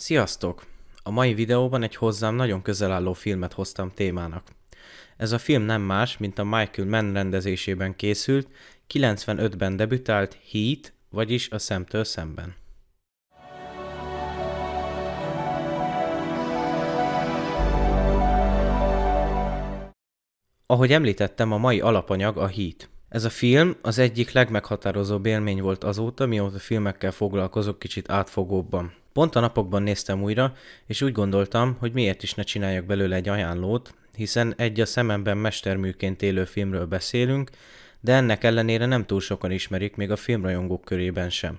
Sziasztok! A mai videóban egy hozzám nagyon közel álló filmet hoztam témának. Ez a film nem más, mint a Michael Mann rendezésében készült, 95-ben debütált Heat, vagyis a szemtől szemben. Ahogy említettem, a mai alapanyag a Heat. Ez a film az egyik legmeghatározóbb élmény volt azóta, mióta filmekkel foglalkozok kicsit átfogóbban. Pont a napokban néztem újra, és úgy gondoltam, hogy miért is ne csináljak belőle egy ajánlót, hiszen egy a szememben mesterműként élő filmről beszélünk, de ennek ellenére nem túl sokan ismerik még a filmrajongók körében sem.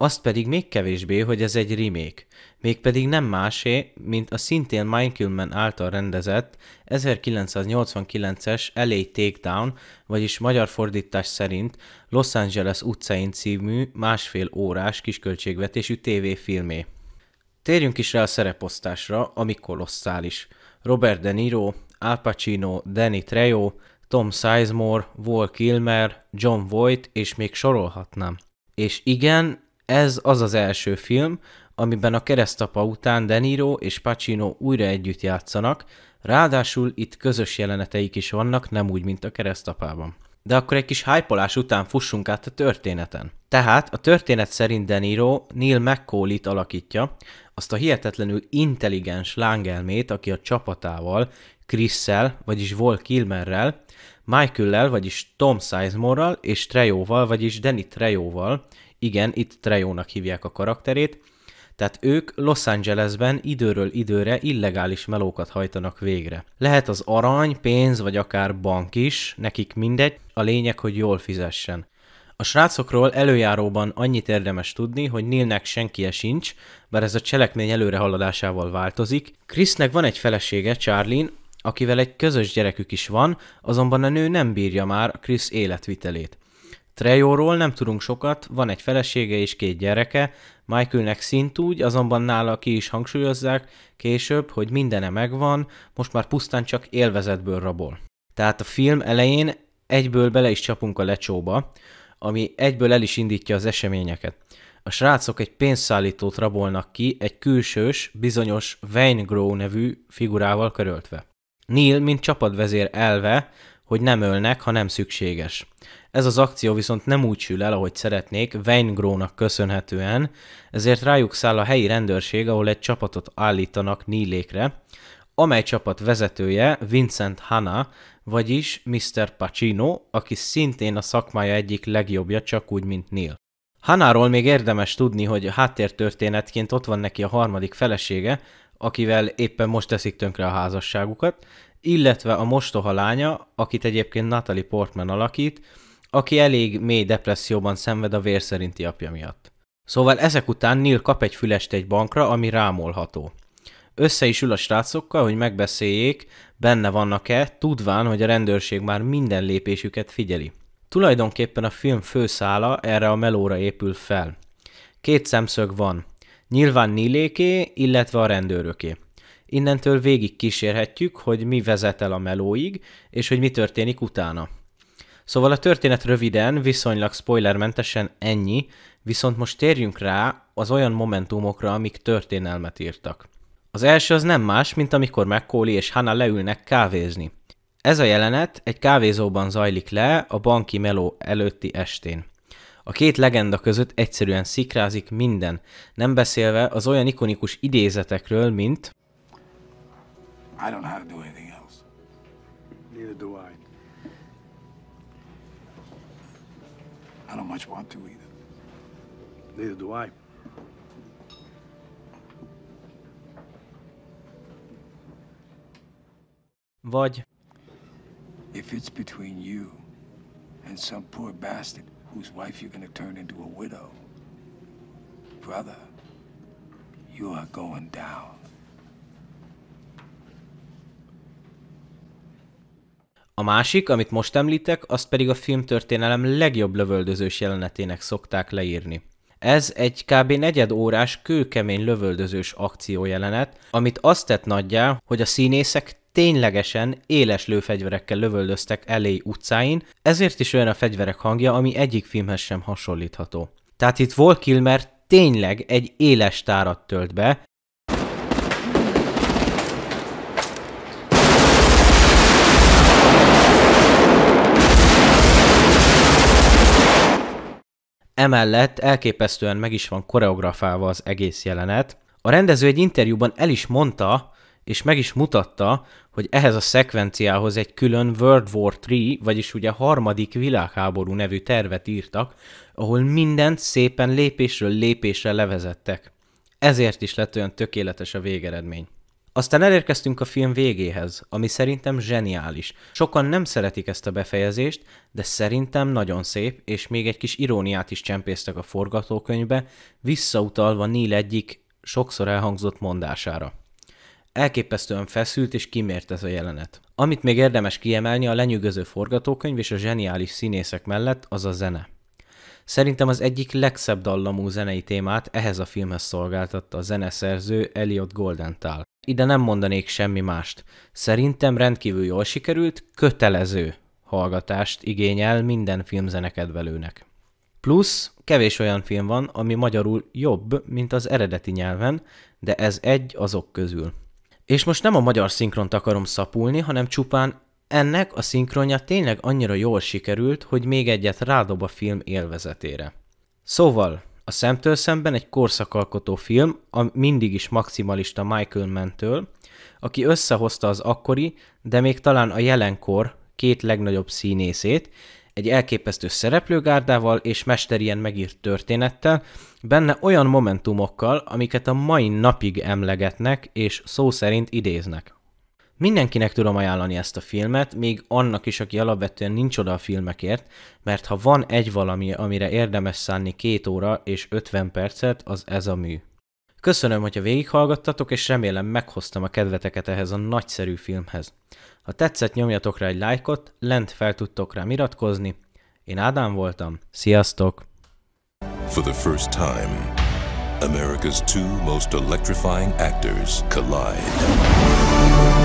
Azt pedig még kevésbé, hogy ez egy remake, mégpedig nem másé, mint a szintén Mindkillman által rendezett 1989-es LA Takedown, vagyis magyar fordítás szerint Los Angeles utcain című másfél órás kisköltségvetésű tévéfilmé. Térjünk is rá a szereposztásra, ami kolosszális. Robert De Niro, Al Pacino, Danny Trejo, Tom Sizemore, Walt Kilmer, John Voight és még sorolhatnám. És igen, ez az az első film, amiben a keresztapa után Deniro és Pacino újra együtt játszanak, ráadásul itt közös jeleneteik is vannak, nem úgy, mint a keresztapában. De akkor egy kis hájpolás után fussunk át a történeten. Tehát a történet szerint Deniro Neil mccauley alakítja, azt a hihetetlenül intelligens lángelmét, aki a csapatával, Chrissel, vagyis Vol Kilmerrel Michael-lel, vagyis Tom Sizemore-ral, és Trejóval, vagyis Danny Trejóval, igen, itt Trejónak hívják a karakterét, tehát ők Los Angelesben időről időre illegális melókat hajtanak végre. Lehet az arany, pénz vagy akár bank is, nekik mindegy, a lényeg, hogy jól fizessen. A srácokról előjáróban annyit érdemes tudni, hogy Nilnek senkie sincs, bár ez a cselekmény előrehaladásával változik. Krisznek van egy felesége, Charlene, akivel egy közös gyerekük is van, azonban a nő nem bírja már Chris életvitelét. Trejóról nem tudunk sokat, van egy felesége és két gyereke, Michaelnek szintúgy, azonban nála ki is hangsúlyozzák később, hogy mindene megvan, most már pusztán csak élvezetből rabol. Tehát a film elején egyből bele is csapunk a lecsóba, ami egyből el is indítja az eseményeket. A srácok egy pénzszállítót rabolnak ki, egy külsős, bizonyos Wayne Grow nevű figurával köröltve. Neil, mint csapatvezér elve, hogy nem ölnek, ha nem szükséges. Ez az akció viszont nem úgy sül el, ahogy szeretnék, Weingrónak köszönhetően, ezért rájuk száll a helyi rendőrség, ahol egy csapatot állítanak Nílékre, amely csapat vezetője Vincent Hanna, vagyis Mr. Pacino, aki szintén a szakmája egyik legjobbja, csak úgy, mint Neil. Hanáról még érdemes tudni, hogy háttértörténetként ott van neki a harmadik felesége, akivel éppen most teszik tönkre a házasságukat, illetve a mostoha lánya, akit egyébként Natalie Portman alakít, aki elég mély depresszióban szenved a vérszerinti apja miatt. Szóval ezek után Neil kap egy fülest egy bankra, ami rámolható. Össze is ül a srácokkal, hogy megbeszéljék, benne vannak-e, tudván, hogy a rendőrség már minden lépésüket figyeli. Tulajdonképpen a film főszála erre a melóra épül fel. Két szemszög van – Nyilván Niléké, illetve a rendőröké. Innentől végig kísérhetjük, hogy mi vezet el a melóig, és hogy mi történik utána. Szóval a történet röviden, viszonylag spoilermentesen ennyi, viszont most térjünk rá az olyan momentumokra, amik történelmet írtak. Az első az nem más, mint amikor McCauley és Hannah leülnek kávézni. Ez a jelenet egy kávézóban zajlik le a banki meló előtti estén. A két legenda között egyszerűen szikrázik minden, nem beszélve az olyan ikonikus idézetekről, mint I don't know how to do anything else. Neither do I. I don't much want to either. Neither do I. Vagy If it's between you and some poor bastard whose wife you're gonna turn into a widow. Brother, you are going down. A másik, amit most említek, azt pedig a filmtörténelem legjobb lövöldözős jelenetének szokták leírni. Ez egy kb. negyed órás kőkemény lövöldözős akciójelenet, amit azt tett nagyjá, hogy a színészek ténylegesen éles lőfegyverekkel lövöldöztek elé utcáin, ezért is olyan a fegyverek hangja, ami egyik filmhez sem hasonlítható. Tehát itt volt Kilmer tényleg egy éles tárat tölt be, Emellett elképesztően meg is van koreografálva az egész jelenet. A rendező egy interjúban el is mondta, és meg is mutatta, hogy ehhez a szekvenciához egy külön World War III, vagyis ugye harmadik világháború nevű tervet írtak, ahol mindent szépen lépésről lépésre levezettek. Ezért is lett olyan tökéletes a végeredmény. Aztán elérkeztünk a film végéhez, ami szerintem zseniális. Sokan nem szeretik ezt a befejezést, de szerintem nagyon szép, és még egy kis iróniát is csempésztek a forgatókönyvbe, visszautalva Neil egyik sokszor elhangzott mondására. Elképesztően feszült és kimért ez a jelenet. Amit még érdemes kiemelni a lenyűgöző forgatókönyv és a zseniális színészek mellett, az a zene. Szerintem az egyik legszebb dallamú zenei témát ehhez a filmhez szolgáltatta a zeneszerző Elliot Goldenthal. Ide nem mondanék semmi mást. Szerintem rendkívül jól sikerült, kötelező hallgatást igényel minden filmzenekedvelőnek. Plusz kevés olyan film van, ami magyarul jobb, mint az eredeti nyelven, de ez egy azok közül. És most nem a magyar szinkront akarom szapulni, hanem csupán ennek a szinkronja tényleg annyira jól sikerült, hogy még egyet rádob a film élvezetére. Szóval, a szemtől szemben egy korszakalkotó film, a mindig is maximalista Michael Mentől, aki összehozta az akkori, de még talán a jelenkor két legnagyobb színészét, egy elképesztő szereplőgárdával és mesterien megírt történettel, benne olyan momentumokkal, amiket a mai napig emlegetnek és szó szerint idéznek. Mindenkinek tudom ajánlani ezt a filmet, még annak is, aki alapvetően nincs oda a filmekért, mert ha van egy valami, amire érdemes szánni két óra és 50 percet, az ez a mű. Köszönöm, hogyha végighallgattatok, és remélem meghoztam a kedveteket ehhez a nagyszerű filmhez. Ha tetszett, nyomjatok rá egy lájkot, lent fel tudtok rá iratkozni. Én Ádám voltam, sziasztok! For the first time, America's two most electrifying actors collide.